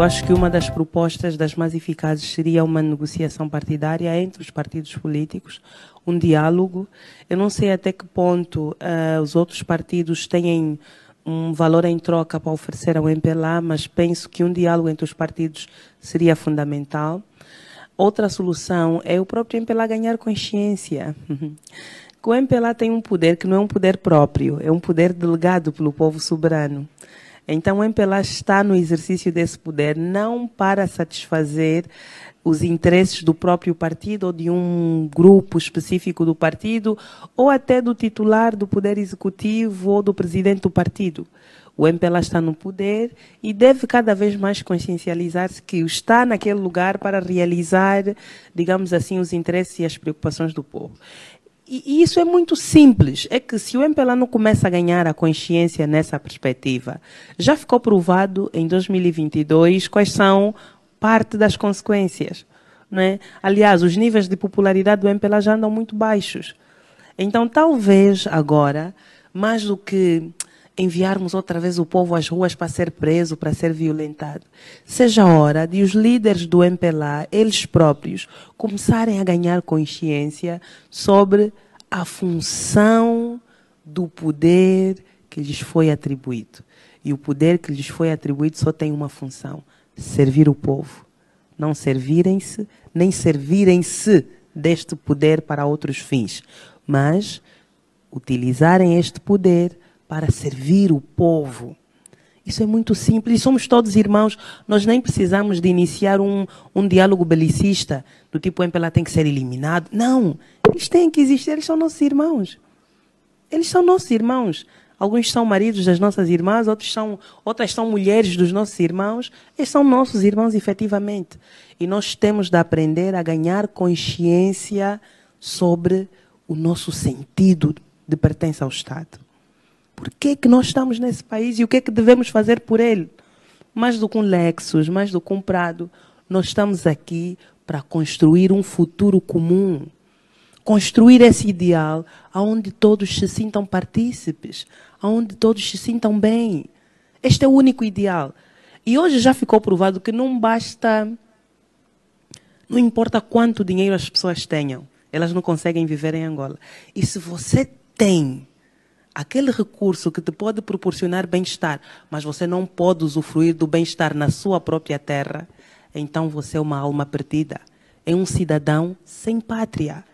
Eu acho que uma das propostas das mais eficazes seria uma negociação partidária entre os partidos políticos, um diálogo. Eu não sei até que ponto uh, os outros partidos têm um valor em troca para oferecer ao MPLA, mas penso que um diálogo entre os partidos seria fundamental. Outra solução é o próprio MPLA ganhar consciência. o MPLA tem um poder que não é um poder próprio, é um poder delegado pelo povo soberano. Então, o MPLA está no exercício desse poder não para satisfazer os interesses do próprio partido ou de um grupo específico do partido ou até do titular do poder executivo ou do presidente do partido. O MPLA está no poder e deve cada vez mais consciencializar-se que está naquele lugar para realizar, digamos assim, os interesses e as preocupações do povo. E, isso é muito simples. É que se o MPLA não começa a ganhar a consciência nessa perspectiva, já ficou provado em 2022 quais são parte das consequências. É? Aliás, os níveis de popularidade do MPLA já andam muito baixos. Então, talvez agora, mais do que enviarmos outra vez o povo às ruas para ser preso, para ser violentado. Seja hora de os líderes do MPLA, eles próprios, começarem a ganhar consciência sobre a função do poder que lhes foi atribuído. E o poder que lhes foi atribuído só tem uma função: servir o povo. Não servirem-se, nem servirem-se deste poder para outros fins, mas utilizarem este poder para servir o povo. Isso é muito simples. E somos todos irmãos. Nós nem precisamos de iniciar um, um diálogo belicista, do tipo, o MPLA tem que ser eliminado. Não. Eles têm que existir. Eles são nossos irmãos. Eles são nossos irmãos. Alguns são maridos das nossas irmãs, outros são, outras são mulheres dos nossos irmãos. Eles são nossos irmãos, efetivamente. E nós temos de aprender a ganhar consciência sobre o nosso sentido de pertença ao Estado por que, é que nós estamos nesse país e o que é que devemos fazer por ele. Mais do que um Lexus, mais do que um Prado, nós estamos aqui para construir um futuro comum. Construir esse ideal onde todos se sintam partícipes, onde todos se sintam bem. Este é o único ideal. E hoje já ficou provado que não basta. Não importa quanto dinheiro as pessoas tenham, elas não conseguem viver em Angola. E se você tem aquele recurso que te pode proporcionar bem-estar, mas você não pode usufruir do bem-estar na sua própria terra, então você é uma alma perdida. É um cidadão sem pátria.